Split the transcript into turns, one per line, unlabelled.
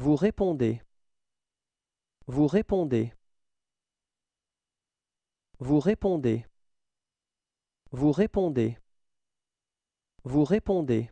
Vous répondez. Vous répondez. Vous répondez. Vous répondez. Vous répondez.